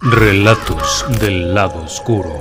Relatos del lado oscuro.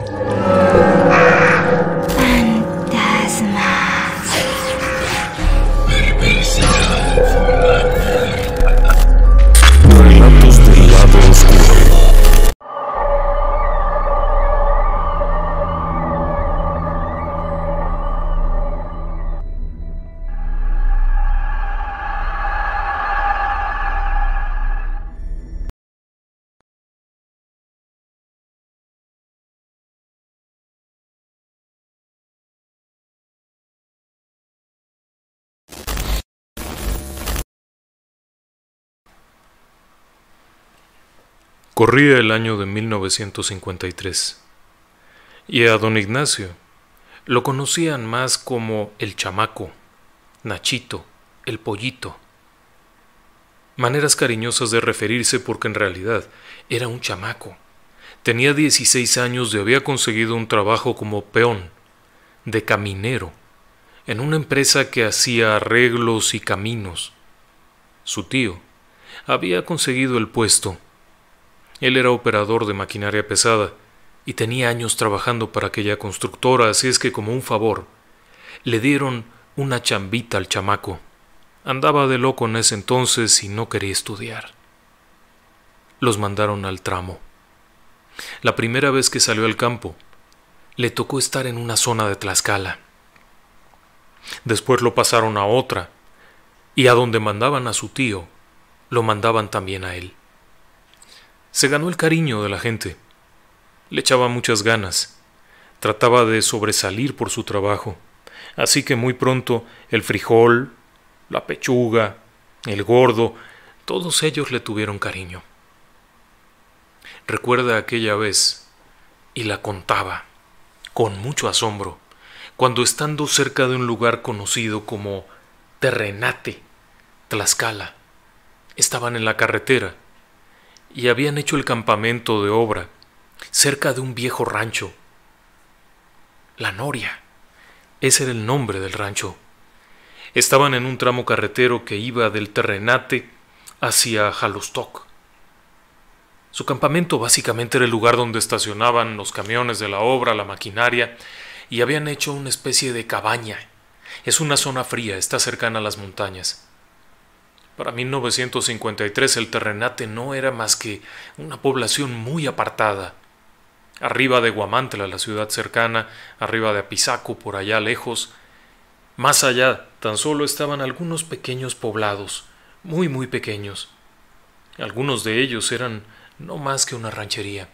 Corría el año de 1953 y a don Ignacio lo conocían más como el chamaco, Nachito, el pollito. Maneras cariñosas de referirse porque en realidad era un chamaco. Tenía 16 años y había conseguido un trabajo como peón, de caminero, en una empresa que hacía arreglos y caminos. Su tío había conseguido el puesto él era operador de maquinaria pesada y tenía años trabajando para aquella constructora, así es que como un favor, le dieron una chambita al chamaco. Andaba de loco en ese entonces y no quería estudiar. Los mandaron al tramo. La primera vez que salió al campo, le tocó estar en una zona de Tlaxcala. Después lo pasaron a otra, y a donde mandaban a su tío, lo mandaban también a él. Se ganó el cariño de la gente. Le echaba muchas ganas. Trataba de sobresalir por su trabajo. Así que muy pronto el frijol, la pechuga, el gordo, todos ellos le tuvieron cariño. Recuerda aquella vez, y la contaba, con mucho asombro, cuando estando cerca de un lugar conocido como Terrenate, Tlaxcala, estaban en la carretera y habían hecho el campamento de obra cerca de un viejo rancho. La Noria. Ese era el nombre del rancho. Estaban en un tramo carretero que iba del Terrenate hacia Halostock, Su campamento básicamente era el lugar donde estacionaban los camiones de la obra, la maquinaria, y habían hecho una especie de cabaña. Es una zona fría, está cercana a las montañas. Para 1953 el Terrenate no era más que una población muy apartada. Arriba de Guamantla, la ciudad cercana, arriba de Apizaco, por allá lejos. Más allá, tan solo estaban algunos pequeños poblados, muy muy pequeños. Algunos de ellos eran no más que una ranchería.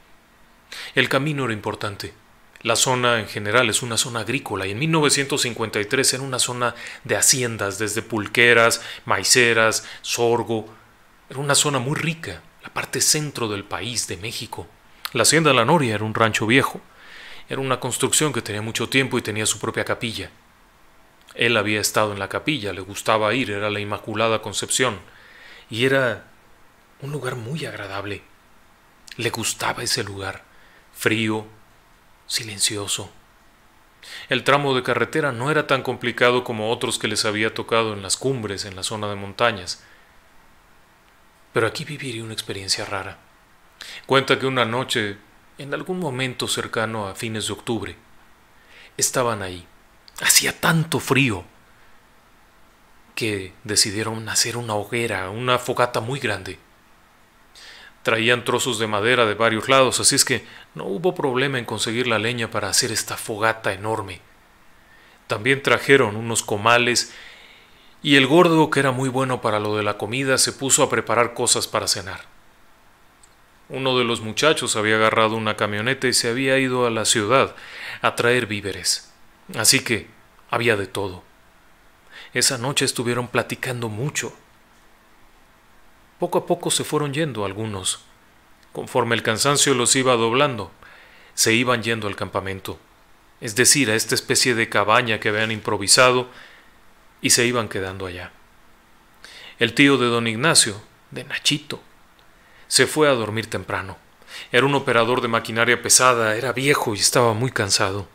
El camino era importante. La zona en general es una zona agrícola y en 1953 era una zona de haciendas, desde pulqueras, maiceras, sorgo. Era una zona muy rica, la parte centro del país, de México. La hacienda la Noria era un rancho viejo. Era una construcción que tenía mucho tiempo y tenía su propia capilla. Él había estado en la capilla, le gustaba ir, era la Inmaculada Concepción, y era un lugar muy agradable. Le gustaba ese lugar, frío, silencioso. El tramo de carretera no era tan complicado como otros que les había tocado en las cumbres, en la zona de montañas. Pero aquí viviría una experiencia rara. Cuenta que una noche, en algún momento cercano a fines de octubre, estaban ahí. Hacía tanto frío que decidieron hacer una hoguera, una fogata muy grande. Traían trozos de madera de varios lados, así es que no hubo problema en conseguir la leña para hacer esta fogata enorme. También trajeron unos comales y el gordo, que era muy bueno para lo de la comida, se puso a preparar cosas para cenar. Uno de los muchachos había agarrado una camioneta y se había ido a la ciudad a traer víveres. Así que había de todo. Esa noche estuvieron platicando mucho. Poco a poco se fueron yendo algunos. Conforme el cansancio los iba doblando, se iban yendo al campamento, es decir, a esta especie de cabaña que habían improvisado, y se iban quedando allá. El tío de don Ignacio, de Nachito, se fue a dormir temprano. Era un operador de maquinaria pesada, era viejo y estaba muy cansado.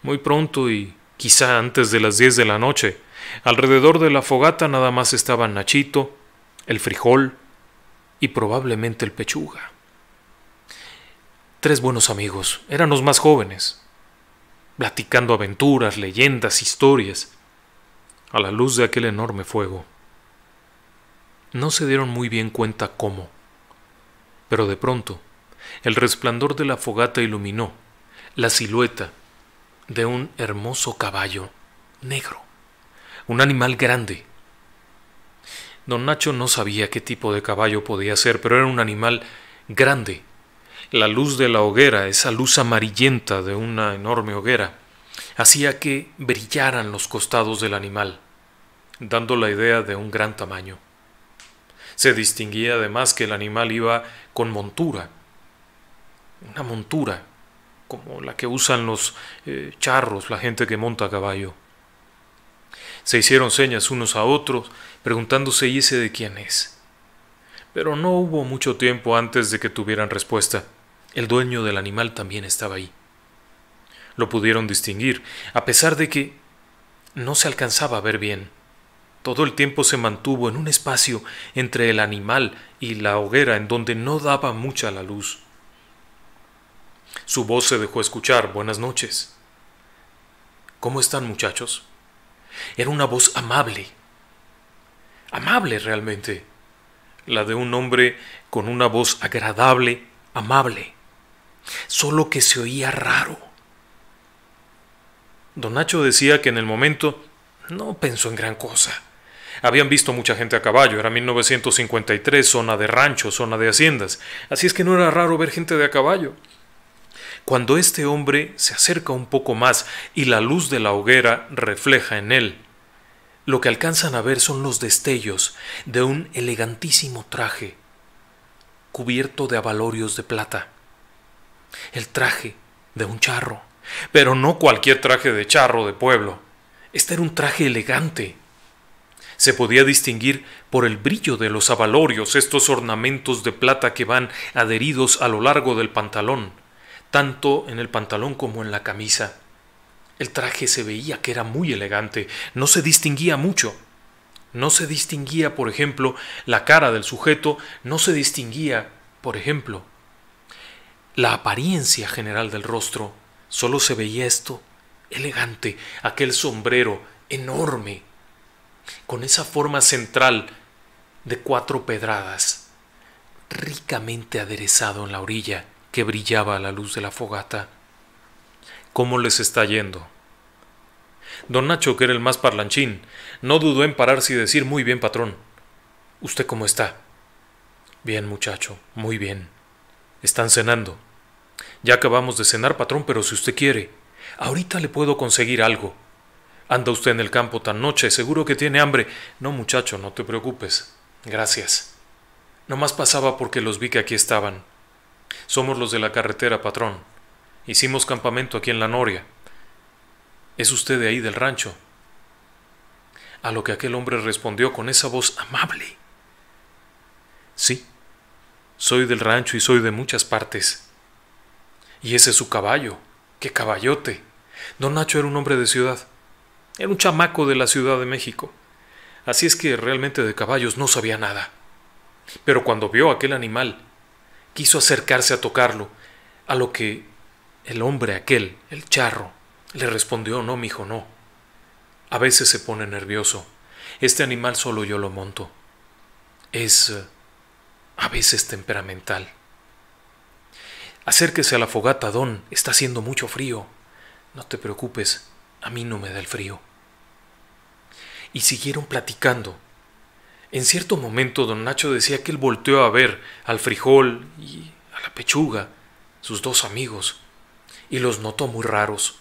Muy pronto y quizá antes de las diez de la noche, alrededor de la fogata nada más estaba Nachito, el frijol y probablemente el pechuga. Tres buenos amigos, éramos más jóvenes, platicando aventuras, leyendas, historias, a la luz de aquel enorme fuego. No se dieron muy bien cuenta cómo, pero de pronto el resplandor de la fogata iluminó la silueta de un hermoso caballo negro, un animal grande, Don Nacho no sabía qué tipo de caballo podía ser, pero era un animal grande. La luz de la hoguera, esa luz amarillenta de una enorme hoguera, hacía que brillaran los costados del animal, dando la idea de un gran tamaño. Se distinguía además que el animal iba con montura, una montura como la que usan los eh, charros, la gente que monta a caballo. Se hicieron señas unos a otros, preguntándose y ese de quién es. Pero no hubo mucho tiempo antes de que tuvieran respuesta. El dueño del animal también estaba ahí. Lo pudieron distinguir, a pesar de que no se alcanzaba a ver bien. Todo el tiempo se mantuvo en un espacio entre el animal y la hoguera en donde no daba mucha la luz. Su voz se dejó escuchar. Buenas noches. ¿Cómo están, muchachos? Era una voz amable, amable realmente, la de un hombre con una voz agradable, amable, solo que se oía raro. Don Nacho decía que en el momento no pensó en gran cosa. Habían visto mucha gente a caballo, era 1953, zona de rancho, zona de haciendas, así es que no era raro ver gente de a caballo cuando este hombre se acerca un poco más y la luz de la hoguera refleja en él. Lo que alcanzan a ver son los destellos de un elegantísimo traje, cubierto de abalorios de plata. El traje de un charro, pero no cualquier traje de charro de pueblo. Este era un traje elegante. Se podía distinguir por el brillo de los abalorios estos ornamentos de plata que van adheridos a lo largo del pantalón tanto en el pantalón como en la camisa. El traje se veía que era muy elegante, no se distinguía mucho. No se distinguía, por ejemplo, la cara del sujeto, no se distinguía, por ejemplo, la apariencia general del rostro. Solo se veía esto elegante, aquel sombrero enorme, con esa forma central de cuatro pedradas, ricamente aderezado en la orilla que brillaba a la luz de la fogata. ¿Cómo les está yendo? Don Nacho, que era el más parlanchín, no dudó en pararse y decir muy bien, patrón. ¿Usted cómo está? Bien, muchacho, muy bien. Están cenando. Ya acabamos de cenar, patrón, pero si usted quiere, ahorita le puedo conseguir algo. Anda usted en el campo tan noche, seguro que tiene hambre. No, muchacho, no te preocupes. Gracias. Nomás pasaba porque los vi que aquí estaban. Somos los de la carretera, patrón. Hicimos campamento aquí en la Noria. ¿Es usted de ahí del rancho? A lo que aquel hombre respondió con esa voz amable. Sí, soy del rancho y soy de muchas partes. Y ese es su caballo. ¡Qué caballote! Don Nacho era un hombre de ciudad. Era un chamaco de la Ciudad de México. Así es que realmente de caballos no sabía nada. Pero cuando vio aquel animal quiso acercarse a tocarlo, a lo que el hombre aquel, el charro, le respondió, no, mijo, no. A veces se pone nervioso. Este animal solo yo lo monto. Es eh, a veces temperamental. Acérquese a la fogata, don. Está haciendo mucho frío. No te preocupes, a mí no me da el frío. Y siguieron platicando en cierto momento don Nacho decía que él volteó a ver al frijol y a la pechuga, sus dos amigos, y los notó muy raros.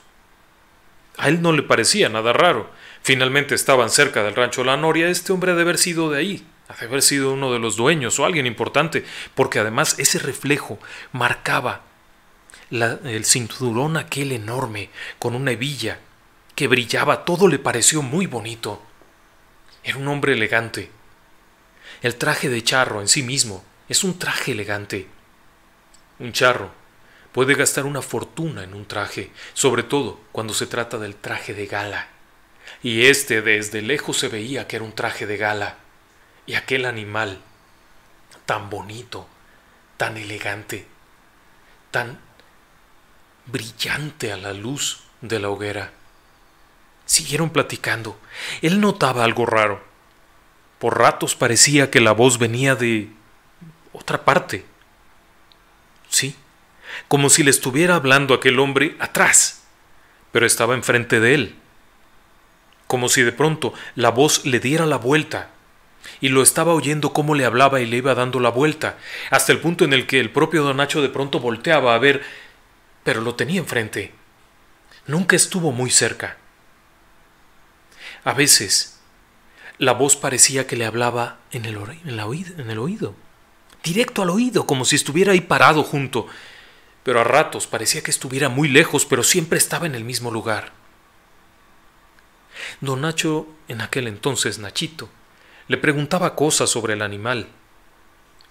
A él no le parecía nada raro. Finalmente estaban cerca del rancho La Noria, este hombre ha de haber sido de ahí, ha de haber sido uno de los dueños o alguien importante, porque además ese reflejo marcaba el cinturón aquel enorme, con una hebilla, que brillaba, todo le pareció muy bonito. Era un hombre elegante, el traje de charro en sí mismo es un traje elegante. Un charro puede gastar una fortuna en un traje, sobre todo cuando se trata del traje de gala. Y este desde lejos se veía que era un traje de gala. Y aquel animal, tan bonito, tan elegante, tan brillante a la luz de la hoguera. Siguieron platicando. Él notaba algo raro. Por ratos parecía que la voz venía de otra parte. Sí, como si le estuviera hablando aquel hombre atrás, pero estaba enfrente de él. Como si de pronto la voz le diera la vuelta y lo estaba oyendo cómo le hablaba y le iba dando la vuelta, hasta el punto en el que el propio don Nacho de pronto volteaba a ver, pero lo tenía enfrente. Nunca estuvo muy cerca. A veces la voz parecía que le hablaba en el, oído, oído, directo al oído, como si estuviera ahí parado junto, pero a ratos parecía que estuviera muy lejos, pero siempre estaba en el mismo lugar. Don Nacho, en aquel entonces Nachito, le preguntaba cosas sobre el animal,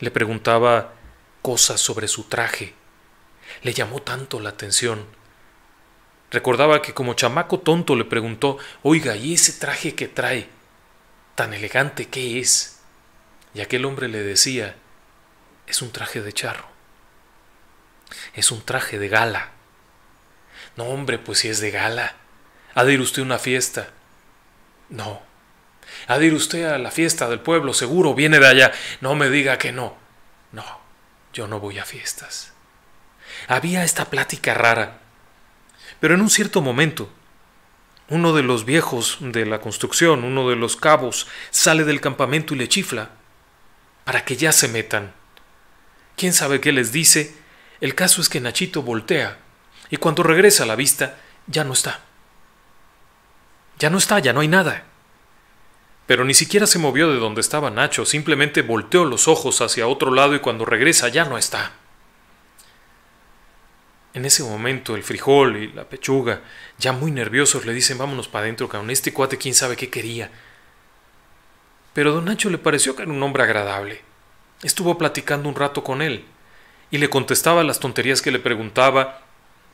le preguntaba cosas sobre su traje, le llamó tanto la atención. Recordaba que como chamaco tonto le preguntó, oiga, ¿y ese traje que trae? tan elegante que es. Y aquel hombre le decía, es un traje de charro, es un traje de gala. No, hombre, pues si es de gala, ha de ir usted a una fiesta. No, ha de ir usted a la fiesta del pueblo, seguro viene de allá. No me diga que no. No, yo no voy a fiestas. Había esta plática rara, pero en un cierto momento uno de los viejos de la construcción, uno de los cabos, sale del campamento y le chifla para que ya se metan. ¿Quién sabe qué les dice? El caso es que Nachito voltea y cuando regresa a la vista ya no está. Ya no está, ya no hay nada. Pero ni siquiera se movió de donde estaba Nacho, simplemente volteó los ojos hacia otro lado y cuando regresa ya no está. En ese momento el frijol y la pechuga, ya muy nerviosos, le dicen vámonos para adentro, cabrón. Este cuate quién sabe qué quería. Pero don Nacho le pareció que era un hombre agradable. Estuvo platicando un rato con él y le contestaba las tonterías que le preguntaba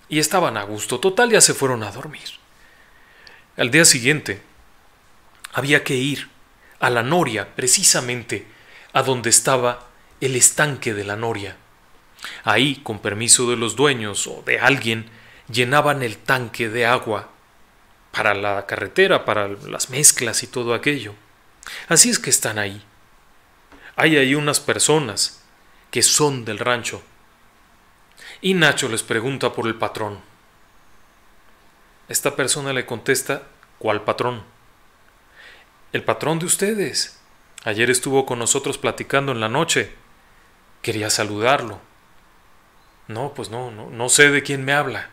y estaban a gusto. Total, ya se fueron a dormir. Al día siguiente había que ir a la noria, precisamente a donde estaba el estanque de la noria. Ahí, con permiso de los dueños o de alguien, llenaban el tanque de agua para la carretera, para las mezclas y todo aquello. Así es que están ahí. Hay ahí unas personas que son del rancho. Y Nacho les pregunta por el patrón. Esta persona le contesta, ¿cuál patrón? El patrón de ustedes. Ayer estuvo con nosotros platicando en la noche. Quería saludarlo. No, pues no, no, sé de quién me habla.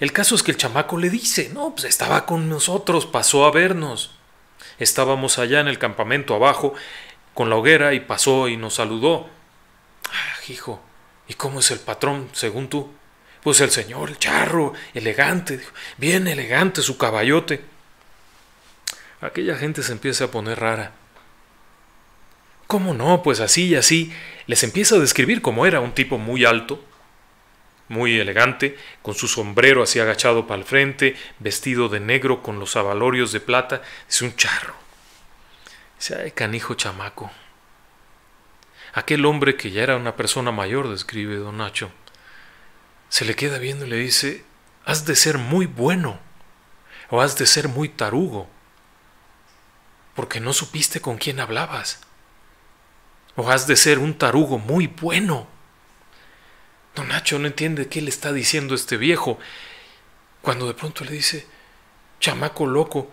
El caso es que el chamaco le dice, no, pues estaba con nosotros, pasó a vernos. Estábamos allá en el campamento abajo, con la hoguera, y pasó y nos saludó. Ah, hijo, ¿y cómo es el patrón, según tú? Pues el señor, el charro, elegante, bien elegante su caballote. Aquella gente se empieza a poner rara. ¿Cómo no? Pues así y así. Les empieza a describir cómo era un tipo muy alto, muy elegante, con su sombrero así agachado para el frente, vestido de negro con los abalorios de plata, es un charro. Dice, ay, canijo chamaco. Aquel hombre que ya era una persona mayor, describe don Nacho, se le queda viendo y le dice, has de ser muy bueno o has de ser muy tarugo, porque no supiste con quién hablabas, o has de ser un tarugo muy bueno Don Nacho no entiende qué le está diciendo este viejo, cuando de pronto le dice, chamaco loco,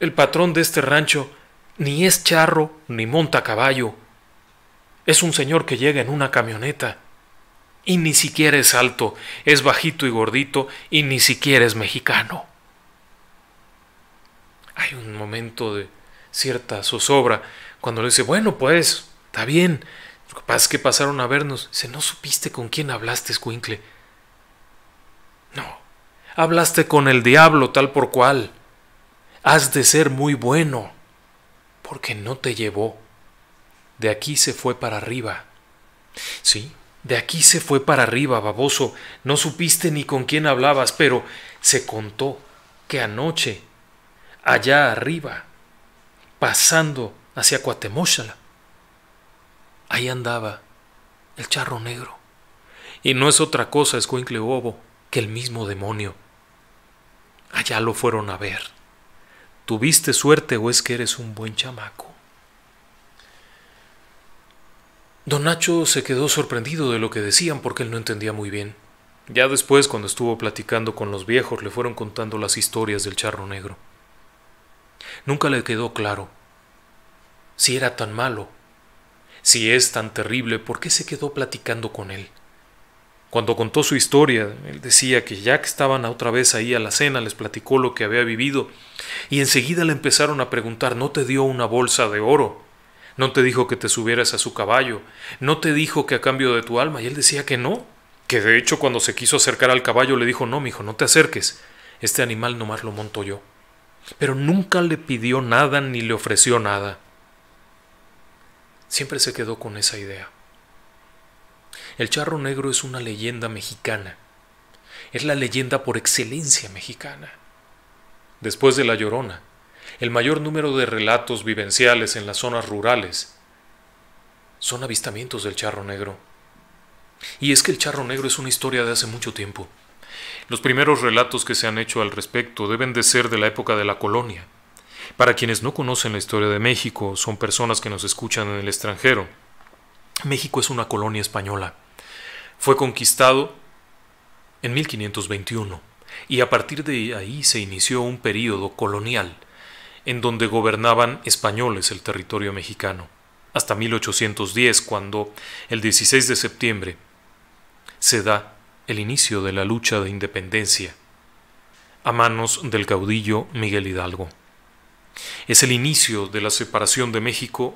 el patrón de este rancho ni es charro ni monta caballo. Es un señor que llega en una camioneta. Y ni siquiera es alto, es bajito y gordito, y ni siquiera es mexicano. Hay un momento de cierta zozobra cuando le dice, bueno, pues, está bien, Capaz que pasaron a vernos. Dice, ¿no supiste con quién hablaste, Squinkle? No. Hablaste con el diablo tal por cual. Has de ser muy bueno, porque no te llevó. De aquí se fue para arriba. Sí, de aquí se fue para arriba, baboso. No supiste ni con quién hablabas, pero se contó que anoche, allá arriba, pasando hacia Cuatemóchala, Ahí andaba el charro negro. Y no es otra cosa, escuincle bobo, que el mismo demonio. Allá lo fueron a ver. ¿Tuviste suerte o es que eres un buen chamaco? Don Nacho se quedó sorprendido de lo que decían porque él no entendía muy bien. Ya después, cuando estuvo platicando con los viejos, le fueron contando las historias del charro negro. Nunca le quedó claro si era tan malo si es tan terrible, ¿por qué se quedó platicando con él? Cuando contó su historia, él decía que ya que estaban otra vez ahí a la cena, les platicó lo que había vivido, y enseguida le empezaron a preguntar, ¿no te dio una bolsa de oro? ¿No te dijo que te subieras a su caballo? ¿No te dijo que a cambio de tu alma? Y él decía que no, que de hecho cuando se quiso acercar al caballo le dijo, no, mi hijo, no te acerques, este animal nomás lo monto yo. Pero nunca le pidió nada ni le ofreció nada siempre se quedó con esa idea. El charro negro es una leyenda mexicana. Es la leyenda por excelencia mexicana. Después de La Llorona, el mayor número de relatos vivenciales en las zonas rurales son avistamientos del charro negro. Y es que el charro negro es una historia de hace mucho tiempo. Los primeros relatos que se han hecho al respecto deben de ser de la época de la colonia, para quienes no conocen la historia de México, son personas que nos escuchan en el extranjero. México es una colonia española. Fue conquistado en 1521 y a partir de ahí se inició un período colonial en donde gobernaban españoles el territorio mexicano, hasta 1810 cuando el 16 de septiembre se da el inicio de la lucha de independencia a manos del caudillo Miguel Hidalgo. Es el inicio de la separación de México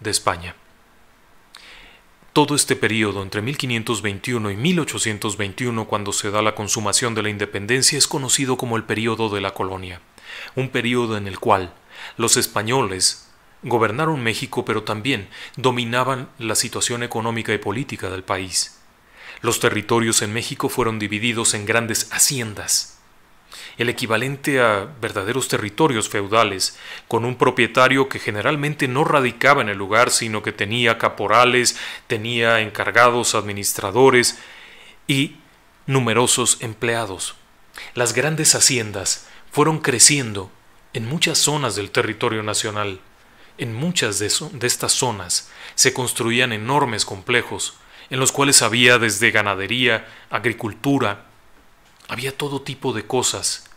de España. Todo este periodo entre 1521 y 1821, cuando se da la consumación de la independencia, es conocido como el periodo de la colonia, un periodo en el cual los españoles gobernaron México pero también dominaban la situación económica y política del país. Los territorios en México fueron divididos en grandes haciendas, el equivalente a verdaderos territorios feudales, con un propietario que generalmente no radicaba en el lugar, sino que tenía caporales, tenía encargados, administradores y numerosos empleados. Las grandes haciendas fueron creciendo en muchas zonas del territorio nacional. En muchas de, estas zonas se construían enormes complejos, en los cuales había desde ganadería, agricultura, había todo tipo de cosas,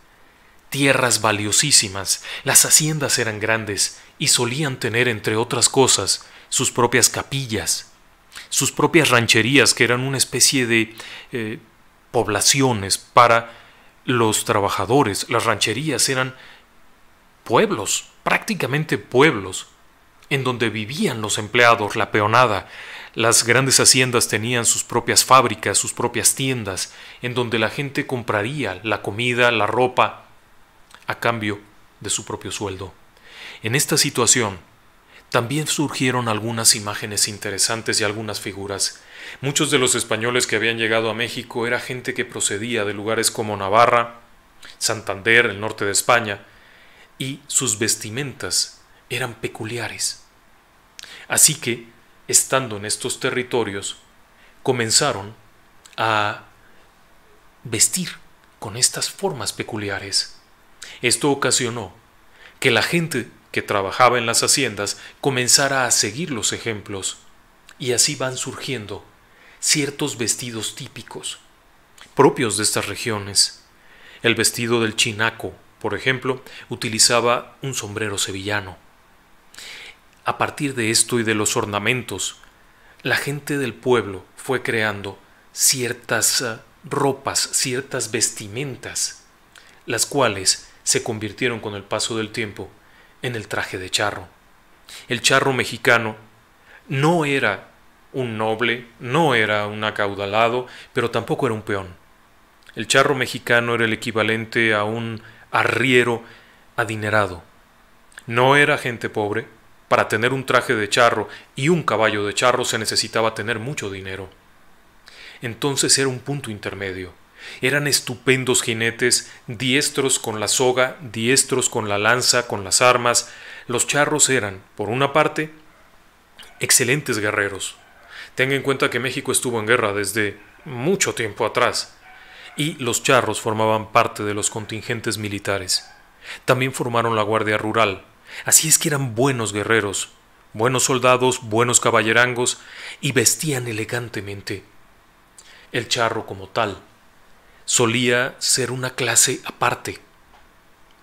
tierras valiosísimas, las haciendas eran grandes y solían tener, entre otras cosas, sus propias capillas, sus propias rancherías, que eran una especie de eh, poblaciones para los trabajadores. Las rancherías eran pueblos, prácticamente pueblos, en donde vivían los empleados, la peonada, las grandes haciendas tenían sus propias fábricas, sus propias tiendas, en donde la gente compraría la comida, la ropa, a cambio de su propio sueldo. En esta situación, también surgieron algunas imágenes interesantes y algunas figuras. Muchos de los españoles que habían llegado a México era gente que procedía de lugares como Navarra, Santander, el norte de España, y sus vestimentas eran peculiares. Así que estando en estos territorios, comenzaron a vestir con estas formas peculiares. Esto ocasionó que la gente que trabajaba en las haciendas comenzara a seguir los ejemplos, y así van surgiendo ciertos vestidos típicos, propios de estas regiones. El vestido del chinaco, por ejemplo, utilizaba un sombrero sevillano. A partir de esto y de los ornamentos, la gente del pueblo fue creando ciertas eh, ropas, ciertas vestimentas, las cuales se convirtieron con el paso del tiempo en el traje de charro. El charro mexicano no era un noble, no era un acaudalado, pero tampoco era un peón. El charro mexicano era el equivalente a un arriero adinerado. No era gente pobre, para tener un traje de charro y un caballo de charro se necesitaba tener mucho dinero. Entonces era un punto intermedio. Eran estupendos jinetes, diestros con la soga, diestros con la lanza, con las armas. Los charros eran, por una parte, excelentes guerreros. Tenga en cuenta que México estuvo en guerra desde mucho tiempo atrás, y los charros formaban parte de los contingentes militares. También formaron la Guardia Rural, Así es que eran buenos guerreros, buenos soldados, buenos caballerangos, y vestían elegantemente. El charro como tal solía ser una clase aparte.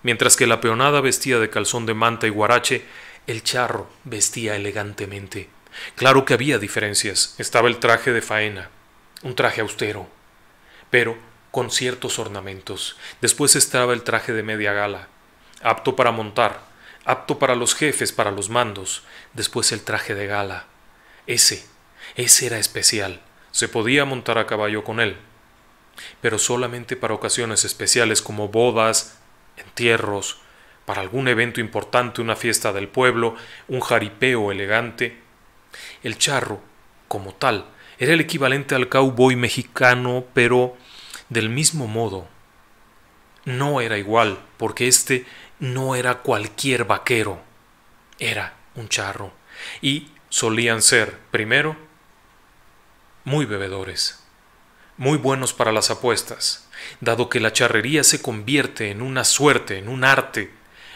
Mientras que la peonada vestía de calzón de manta y guarache, el charro vestía elegantemente. Claro que había diferencias. Estaba el traje de faena, un traje austero, pero con ciertos ornamentos. Después estaba el traje de media gala, apto para montar, apto para los jefes, para los mandos, después el traje de gala. Ese, ese era especial, se podía montar a caballo con él, pero solamente para ocasiones especiales como bodas, entierros, para algún evento importante, una fiesta del pueblo, un jaripeo elegante. El charro, como tal, era el equivalente al cowboy mexicano, pero del mismo modo. No era igual, porque este no era cualquier vaquero, era un charro, y solían ser, primero, muy bebedores, muy buenos para las apuestas, dado que la charrería se convierte en una suerte, en un arte,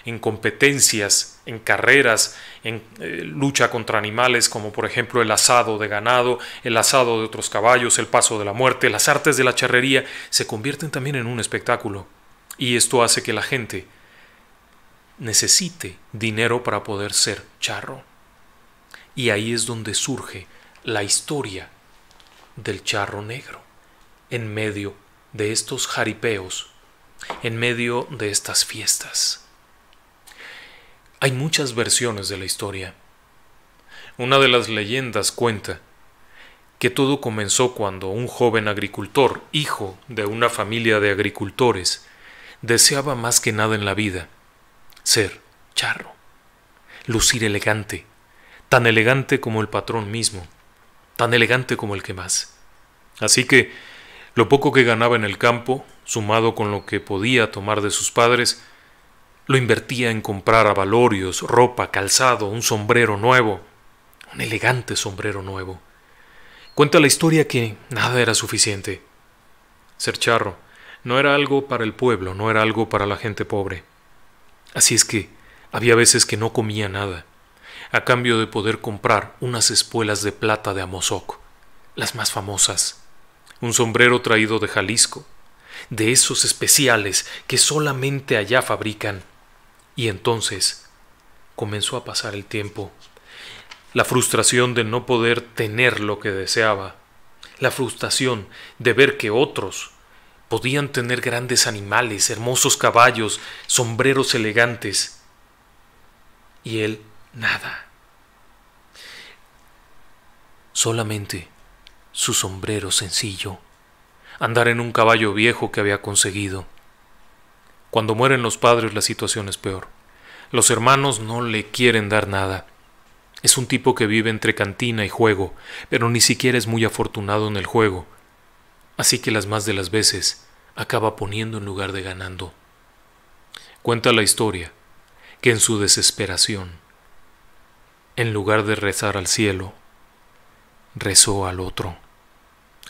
en competencias, en carreras, en eh, lucha contra animales como por ejemplo el asado de ganado, el asado de otros caballos, el paso de la muerte, las artes de la charrería, se convierten también en un espectáculo. Y esto hace que la gente necesite dinero para poder ser charro. Y ahí es donde surge la historia del charro negro, en medio de estos jaripeos, en medio de estas fiestas. Hay muchas versiones de la historia. Una de las leyendas cuenta que todo comenzó cuando un joven agricultor, hijo de una familia de agricultores, deseaba más que nada en la vida ser charro, lucir elegante, tan elegante como el patrón mismo, tan elegante como el que más. Así que lo poco que ganaba en el campo, sumado con lo que podía tomar de sus padres, lo invertía en comprar avalorios, ropa, calzado, un sombrero nuevo, un elegante sombrero nuevo. Cuenta la historia que nada era suficiente. Ser charro no era algo para el pueblo, no era algo para la gente pobre. Así es que había veces que no comía nada, a cambio de poder comprar unas espuelas de plata de Amozoc, las más famosas, un sombrero traído de Jalisco, de esos especiales que solamente allá fabrican. Y entonces comenzó a pasar el tiempo, la frustración de no poder tener lo que deseaba, la frustración de ver que otros Podían tener grandes animales, hermosos caballos, sombreros elegantes. Y él nada. Solamente su sombrero sencillo, andar en un caballo viejo que había conseguido. Cuando mueren los padres la situación es peor. Los hermanos no le quieren dar nada. Es un tipo que vive entre cantina y juego, pero ni siquiera es muy afortunado en el juego, así que las más de las veces acaba poniendo en lugar de ganando. Cuenta la historia que en su desesperación, en lugar de rezar al cielo, rezó al otro,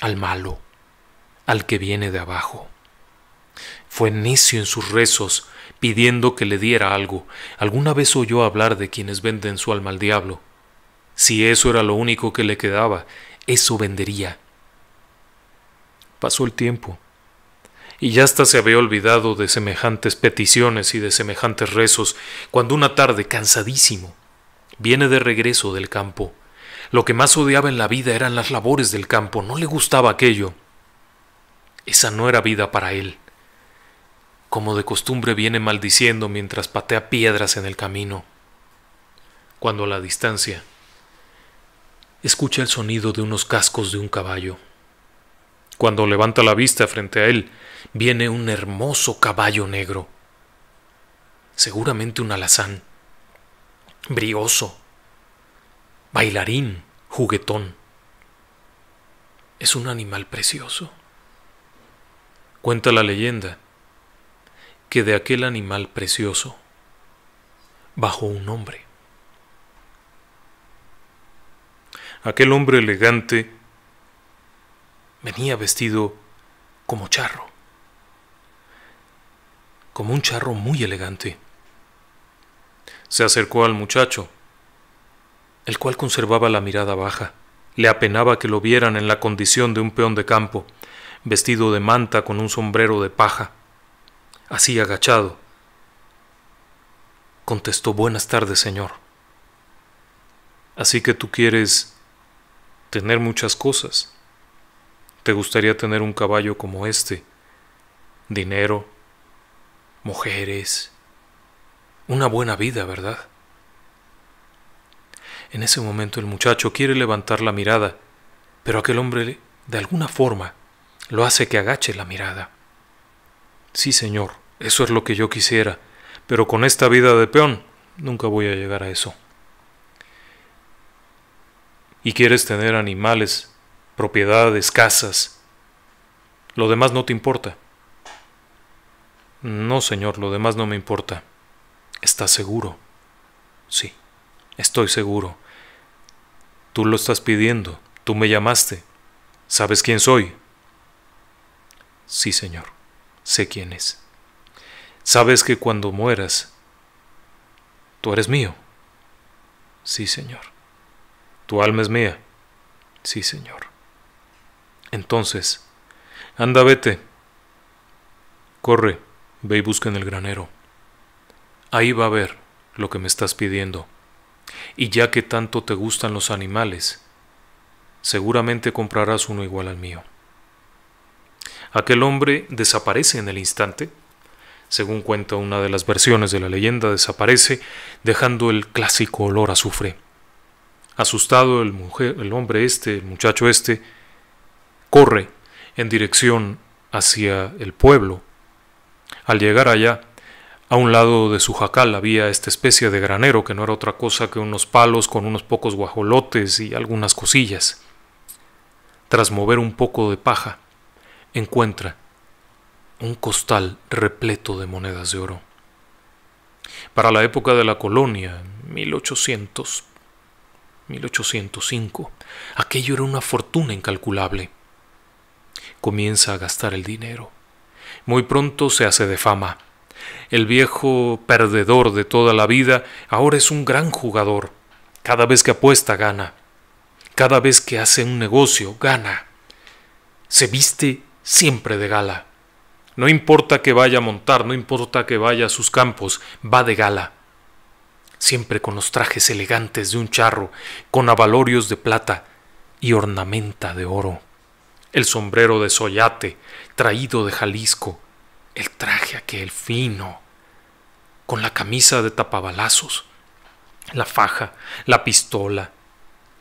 al malo, al que viene de abajo. Fue necio en sus rezos, pidiendo que le diera algo. Alguna vez oyó hablar de quienes venden su alma al diablo. Si eso era lo único que le quedaba, eso vendería Pasó el tiempo, y ya hasta se había olvidado de semejantes peticiones y de semejantes rezos, cuando una tarde, cansadísimo, viene de regreso del campo. Lo que más odiaba en la vida eran las labores del campo, no le gustaba aquello. Esa no era vida para él. Como de costumbre viene maldiciendo mientras patea piedras en el camino. Cuando a la distancia escucha el sonido de unos cascos de un caballo. Cuando levanta la vista frente a él, viene un hermoso caballo negro, seguramente un alazán, brioso, bailarín, juguetón. Es un animal precioso. Cuenta la leyenda que de aquel animal precioso bajó un hombre. Aquel hombre elegante venía vestido como charro, como un charro muy elegante. Se acercó al muchacho, el cual conservaba la mirada baja. Le apenaba que lo vieran en la condición de un peón de campo, vestido de manta con un sombrero de paja, así agachado. Contestó Buenas tardes, señor. Así que tú quieres tener muchas cosas te gustaría tener un caballo como este, dinero, mujeres, una buena vida, ¿verdad? En ese momento el muchacho quiere levantar la mirada, pero aquel hombre de alguna forma lo hace que agache la mirada. Sí, señor, eso es lo que yo quisiera, pero con esta vida de peón nunca voy a llegar a eso. ¿Y quieres tener animales propiedades, casas. Lo demás no te importa. No, señor, lo demás no me importa. ¿Estás seguro? Sí, estoy seguro. Tú lo estás pidiendo, tú me llamaste. ¿Sabes quién soy? Sí, señor, sé quién es. ¿Sabes que cuando mueras, tú eres mío? Sí, señor. Tu alma es mía. Sí, señor. Entonces, anda, vete. Corre, ve y busca en el granero. Ahí va a ver lo que me estás pidiendo. Y ya que tanto te gustan los animales, seguramente comprarás uno igual al mío. Aquel hombre desaparece en el instante. Según cuenta una de las versiones de la leyenda, desaparece dejando el clásico olor a azufre. Asustado el, mujer, el hombre este, el muchacho este, corre en dirección hacia el pueblo. Al llegar allá, a un lado de su jacal había esta especie de granero que no era otra cosa que unos palos con unos pocos guajolotes y algunas cosillas. Tras mover un poco de paja, encuentra un costal repleto de monedas de oro. Para la época de la colonia, 1800, 1805, aquello era una fortuna incalculable comienza a gastar el dinero. Muy pronto se hace de fama. El viejo perdedor de toda la vida ahora es un gran jugador. Cada vez que apuesta gana. Cada vez que hace un negocio gana. Se viste siempre de gala. No importa que vaya a montar, no importa que vaya a sus campos, va de gala. Siempre con los trajes elegantes de un charro, con abalorios de plata y ornamenta de oro el sombrero de soyate traído de Jalisco, el traje aquel fino, con la camisa de tapabalazos, la faja, la pistola,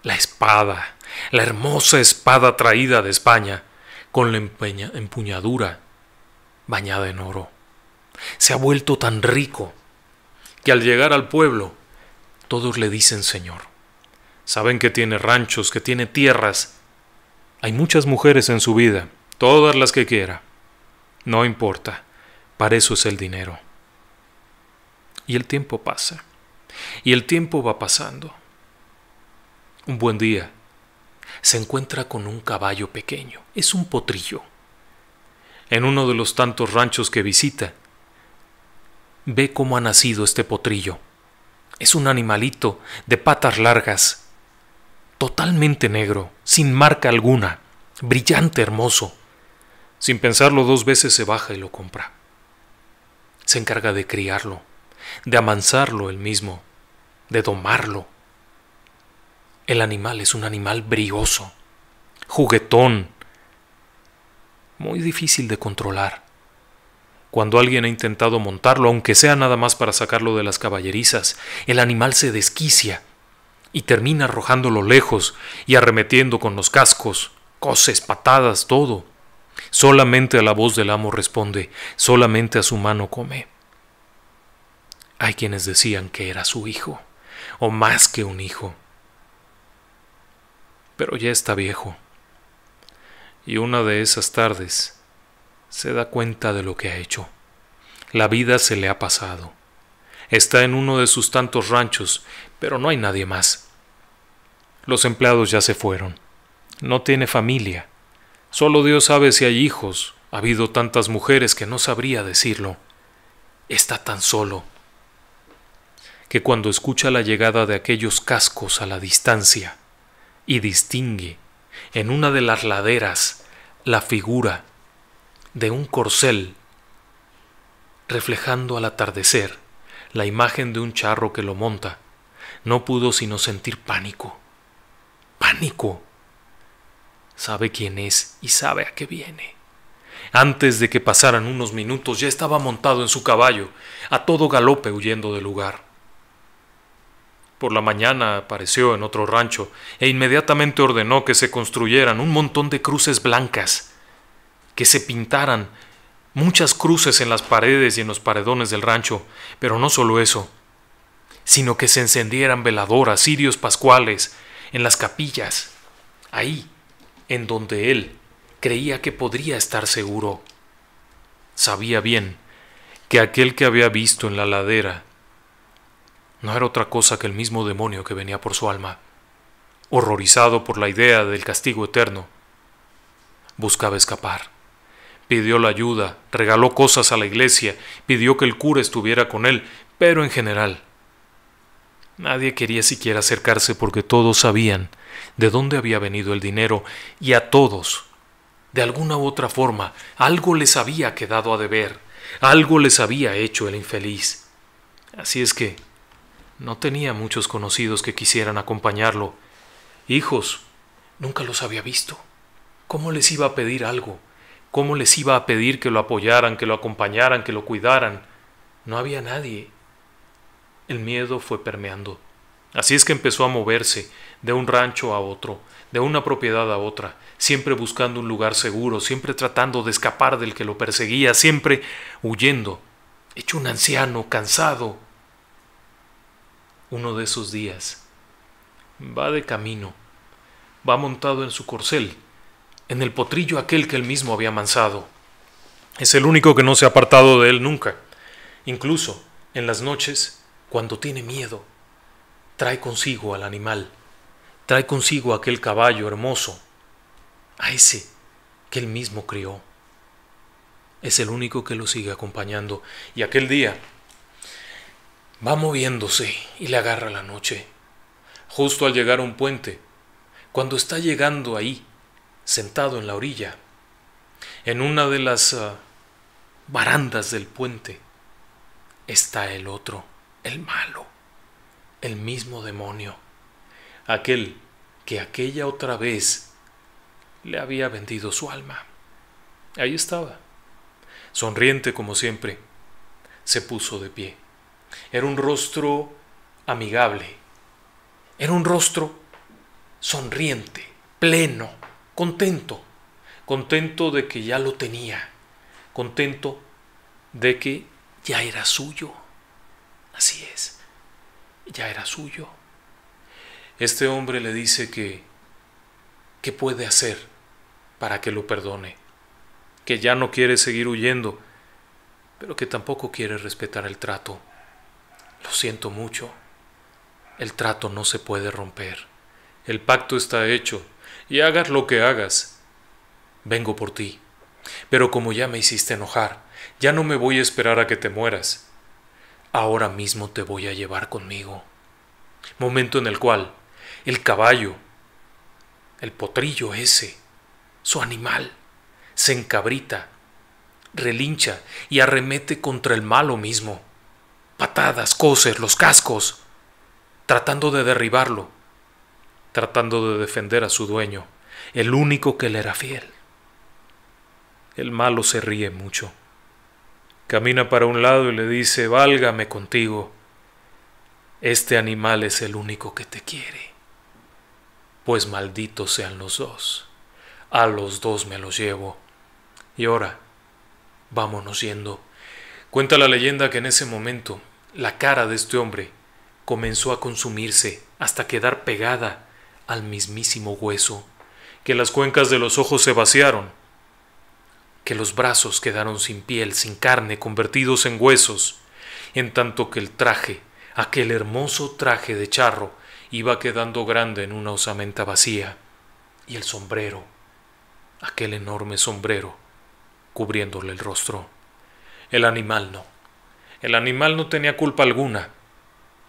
la espada, la hermosa espada traída de España, con la empuñadura bañada en oro. Se ha vuelto tan rico que al llegar al pueblo todos le dicen Señor. Saben que tiene ranchos, que tiene tierras, hay muchas mujeres en su vida, todas las que quiera. No importa, para eso es el dinero. Y el tiempo pasa. Y el tiempo va pasando. Un buen día, se encuentra con un caballo pequeño, es un potrillo. En uno de los tantos ranchos que visita, ve cómo ha nacido este potrillo. Es un animalito de patas largas, totalmente negro, sin marca alguna, brillante, hermoso. Sin pensarlo dos veces se baja y lo compra. Se encarga de criarlo, de amansarlo él mismo, de domarlo. El animal es un animal brioso, juguetón, muy difícil de controlar. Cuando alguien ha intentado montarlo, aunque sea nada más para sacarlo de las caballerizas, el animal se desquicia y termina arrojándolo lejos y arremetiendo con los cascos, coces, patadas, todo. Solamente a la voz del amo responde, solamente a su mano come. Hay quienes decían que era su hijo, o más que un hijo. Pero ya está viejo. Y una de esas tardes se da cuenta de lo que ha hecho. La vida se le ha pasado. Está en uno de sus tantos ranchos pero no hay nadie más. Los empleados ya se fueron. No tiene familia. Solo Dios sabe si hay hijos. Ha habido tantas mujeres que no sabría decirlo. Está tan solo que cuando escucha la llegada de aquellos cascos a la distancia y distingue en una de las laderas la figura de un corcel reflejando al atardecer la imagen de un charro que lo monta, no pudo sino sentir pánico. Pánico. Sabe quién es y sabe a qué viene. Antes de que pasaran unos minutos ya estaba montado en su caballo, a todo galope huyendo del lugar. Por la mañana apareció en otro rancho e inmediatamente ordenó que se construyeran un montón de cruces blancas, que se pintaran muchas cruces en las paredes y en los paredones del rancho, pero no solo eso, sino que se encendieran veladoras, cirios pascuales, en las capillas, ahí, en donde él creía que podría estar seguro. Sabía bien que aquel que había visto en la ladera no era otra cosa que el mismo demonio que venía por su alma. Horrorizado por la idea del castigo eterno, buscaba escapar. Pidió la ayuda, regaló cosas a la iglesia, pidió que el cura estuviera con él, pero en general Nadie quería siquiera acercarse porque todos sabían de dónde había venido el dinero y a todos, de alguna u otra forma, algo les había quedado a deber, algo les había hecho el infeliz. Así es que no tenía muchos conocidos que quisieran acompañarlo. Hijos, nunca los había visto. ¿Cómo les iba a pedir algo? ¿Cómo les iba a pedir que lo apoyaran, que lo acompañaran, que lo cuidaran? No había nadie. El miedo fue permeando. Así es que empezó a moverse de un rancho a otro, de una propiedad a otra, siempre buscando un lugar seguro, siempre tratando de escapar del que lo perseguía, siempre huyendo, hecho un anciano, cansado. Uno de esos días va de camino, va montado en su corcel, en el potrillo aquel que él mismo había mansado. Es el único que no se ha apartado de él nunca. Incluso en las noches cuando tiene miedo, trae consigo al animal, trae consigo aquel caballo hermoso, a ese que él mismo crió. Es el único que lo sigue acompañando y aquel día va moviéndose y le agarra la noche. Justo al llegar a un puente, cuando está llegando ahí, sentado en la orilla, en una de las ah, barandas del puente, está el otro el malo, el mismo demonio, aquel que aquella otra vez le había vendido su alma. Ahí estaba, sonriente como siempre, se puso de pie. Era un rostro amigable, era un rostro sonriente, pleno, contento, contento de que ya lo tenía, contento de que ya era suyo. Así es, ya era suyo. Este hombre le dice que, ¿qué puede hacer para que lo perdone? Que ya no quiere seguir huyendo, pero que tampoco quiere respetar el trato. Lo siento mucho, el trato no se puede romper. El pacto está hecho, y hagas lo que hagas, vengo por ti. Pero como ya me hiciste enojar, ya no me voy a esperar a que te mueras ahora mismo te voy a llevar conmigo. Momento en el cual el caballo, el potrillo ese, su animal, se encabrita, relincha y arremete contra el malo mismo. Patadas, coces, los cascos, tratando de derribarlo, tratando de defender a su dueño, el único que le era fiel. El malo se ríe mucho. Camina para un lado y le dice, válgame contigo. Este animal es el único que te quiere. Pues malditos sean los dos. A los dos me los llevo. Y ahora, vámonos yendo. Cuenta la leyenda que en ese momento la cara de este hombre comenzó a consumirse hasta quedar pegada al mismísimo hueso, que las cuencas de los ojos se vaciaron que los brazos quedaron sin piel, sin carne, convertidos en huesos, en tanto que el traje, aquel hermoso traje de charro, iba quedando grande en una osamenta vacía, y el sombrero, aquel enorme sombrero, cubriéndole el rostro. El animal no. El animal no tenía culpa alguna.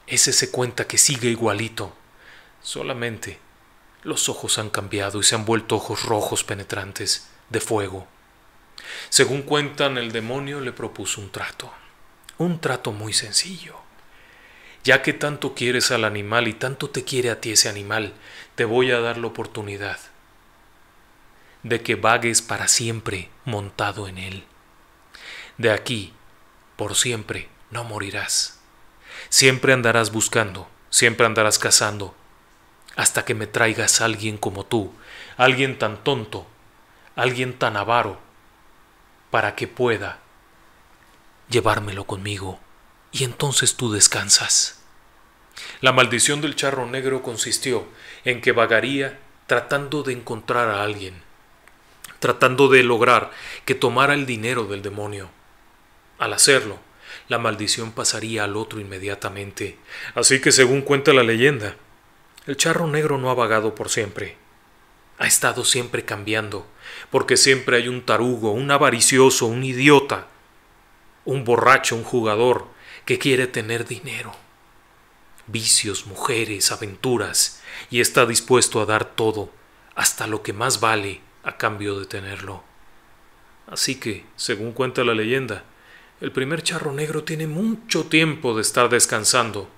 Ese se cuenta que sigue igualito. Solamente los ojos han cambiado y se han vuelto ojos rojos penetrantes, de fuego. Según cuentan, el demonio le propuso un trato, un trato muy sencillo. Ya que tanto quieres al animal y tanto te quiere a ti ese animal, te voy a dar la oportunidad de que vagues para siempre montado en él. De aquí, por siempre, no morirás. Siempre andarás buscando, siempre andarás cazando, hasta que me traigas a alguien como tú, alguien tan tonto, alguien tan avaro, para que pueda llevármelo conmigo y entonces tú descansas. La maldición del charro negro consistió en que vagaría tratando de encontrar a alguien, tratando de lograr que tomara el dinero del demonio. Al hacerlo, la maldición pasaría al otro inmediatamente. Así que, según cuenta la leyenda, el charro negro no ha vagado por siempre. Ha estado siempre cambiando, porque siempre hay un tarugo, un avaricioso, un idiota, un borracho, un jugador que quiere tener dinero, vicios, mujeres, aventuras, y está dispuesto a dar todo, hasta lo que más vale, a cambio de tenerlo. Así que, según cuenta la leyenda, el primer charro negro tiene mucho tiempo de estar descansando.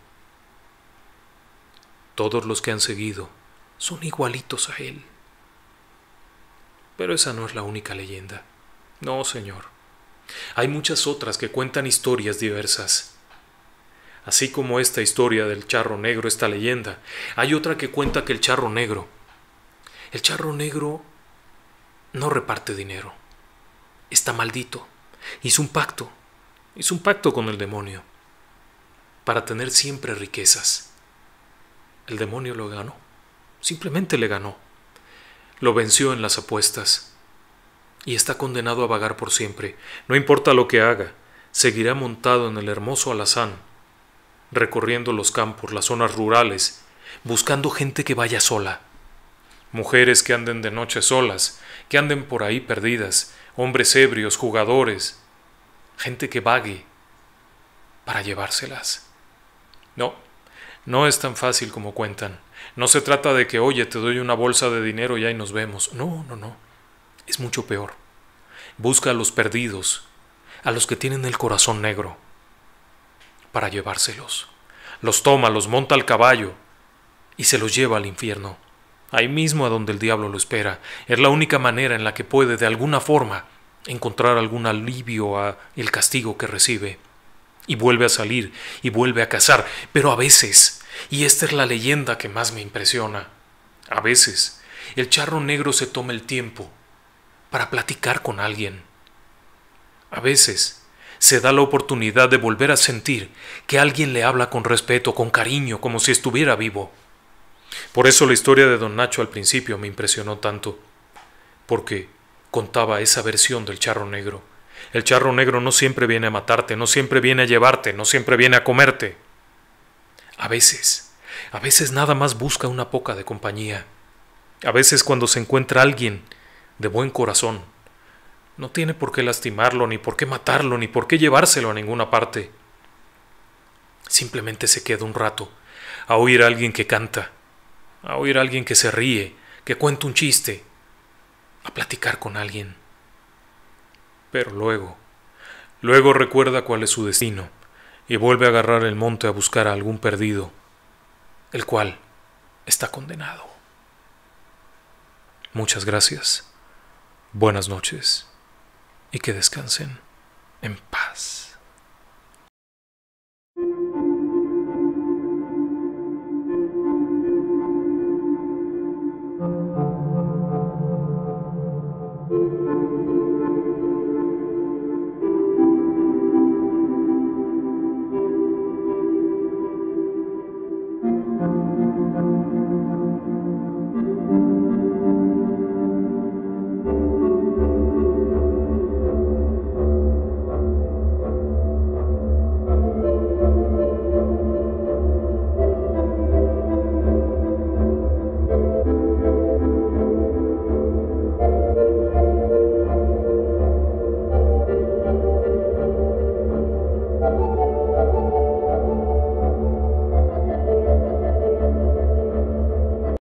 Todos los que han seguido son igualitos a él. Pero esa no es la única leyenda. No, señor. Hay muchas otras que cuentan historias diversas. Así como esta historia del charro negro, esta leyenda, hay otra que cuenta que el charro negro, el charro negro no reparte dinero. Está maldito. Hizo un pacto. Hizo un pacto con el demonio para tener siempre riquezas. El demonio lo ganó. Simplemente le ganó lo venció en las apuestas y está condenado a vagar por siempre. No importa lo que haga, seguirá montado en el hermoso alazán, recorriendo los campos, las zonas rurales, buscando gente que vaya sola. Mujeres que anden de noche solas, que anden por ahí perdidas, hombres ebrios, jugadores, gente que vague para llevárselas. No, no es tan fácil como cuentan. No se trata de que, oye, te doy una bolsa de dinero y ahí nos vemos. No, no, no. Es mucho peor. Busca a los perdidos, a los que tienen el corazón negro, para llevárselos. Los toma, los monta al caballo y se los lleva al infierno. Ahí mismo a donde el diablo lo espera. Es la única manera en la que puede, de alguna forma, encontrar algún alivio a el castigo que recibe. Y vuelve a salir y vuelve a cazar. Pero a veces y esta es la leyenda que más me impresiona. A veces, el charro negro se toma el tiempo para platicar con alguien. A veces, se da la oportunidad de volver a sentir que alguien le habla con respeto, con cariño, como si estuviera vivo. Por eso la historia de don Nacho al principio me impresionó tanto, porque contaba esa versión del charro negro. El charro negro no siempre viene a matarte, no siempre viene a llevarte, no siempre viene a comerte. A veces, a veces nada más busca una poca de compañía. A veces cuando se encuentra alguien de buen corazón, no tiene por qué lastimarlo, ni por qué matarlo, ni por qué llevárselo a ninguna parte. Simplemente se queda un rato a oír a alguien que canta, a oír a alguien que se ríe, que cuenta un chiste, a platicar con alguien. Pero luego, luego recuerda cuál es su destino y vuelve a agarrar el monte a buscar a algún perdido, el cual está condenado. Muchas gracias, buenas noches y que descansen en paz.